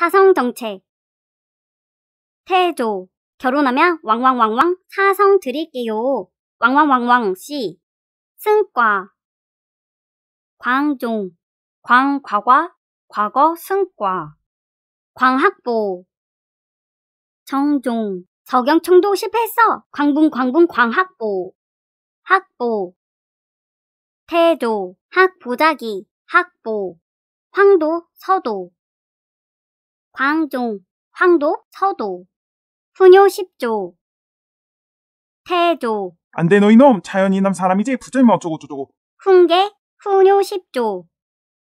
사성정체 태조 결혼하면 왕왕왕왕 사성 드릴게요. 왕왕왕왕 씨 승과 광종 광과과 과거 승과 광학보 정종 서경청도 실패했어. 광분 광분 광학보 학보 태조 학보자기 학보 황도 서도 광종, 황도, 서도, 훈요 10조, 태조, 안 돼 너희 놈 자연이남 사람이지 부절미 어쩌고 저쩌고 훈계, 훈요 10조,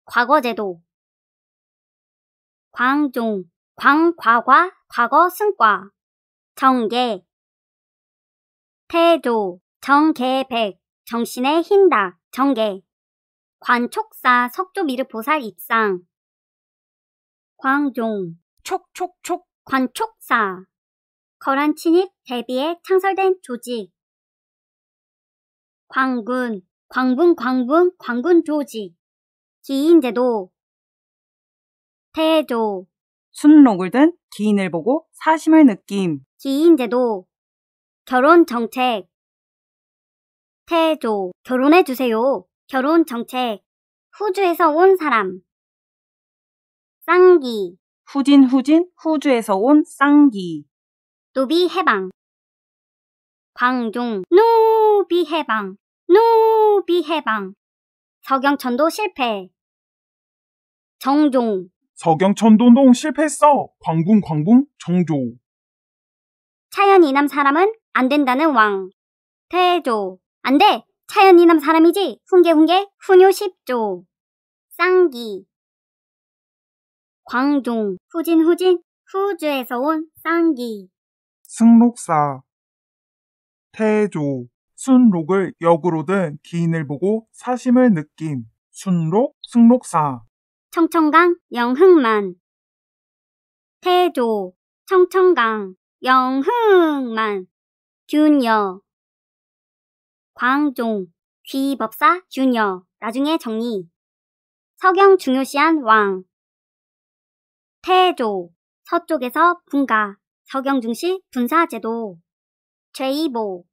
과거제도, 광종, 광과과, 과거 승과, 정계, 태조, 정계백, 정신의 흰다, 정계, 관촉사, 석조미르 보살 입상, 광종, 촉촉촉, 관촉사, 거란 침입 대비에 창설된 조직, 광군, 광군광군 광군 조직, 기인제도, 태조, 순록을 든 기인을 보고 사심을 느낌, 기인제도, 결혼 정책, 태조, 결혼해주세요, 결혼 정책, 후주에서 온 사람, 쌍기 후진 후진 후주에서 온 쌍기 노비 해방 방종 노비 해방 노비 해방 서경천도 실패 정종 서경천도동 실패했어 광궁 광궁 정조 차연 이남 사람은 안 된다는 왕 태조 안돼 차연 이남 사람이지 훈계훈계 훈요 0조 쌍기 광종, 후진 후진, 후주에서 온 쌍기. 승록사, 태조, 순록을 역으로 든 기인을 보고 사심을 느낀 순록, 승록사. 청청강 영흥만. 태조, 청청강 영흥만. 균여. 광종, 귀법사, 균여. 나중에 정리. 서경 중요시한 왕. 태조, 서쪽에서 분가, 서경중시 분사제도, 제이보,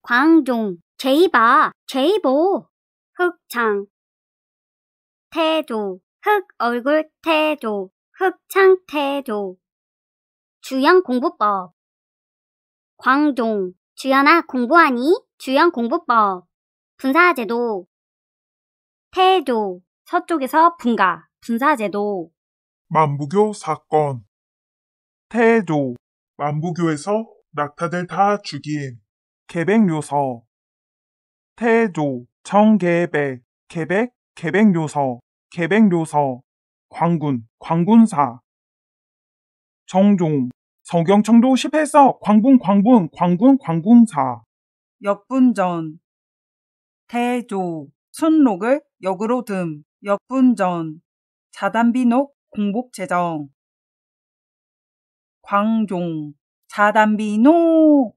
광종, 제이바, 제이보, 흑창, 태조, 흑얼굴 태조, 흑창 태조, 주연 공부법, 광종, 주연아 공부하니? 주연 공부법, 분사제도, 태조, 서쪽에서 분가, 분사제도, 만부교 사건 태조 만부교에서 낙타들 다 죽인 개백요서 태조 청계백 개백개백요서개백요서 광군 광군사 정종 성경청도 10회서 광군광군 광군 광군사 역분전 태조 순록을 역으로 듬 역분전 자단비녹 공복 재정 광종 자단비노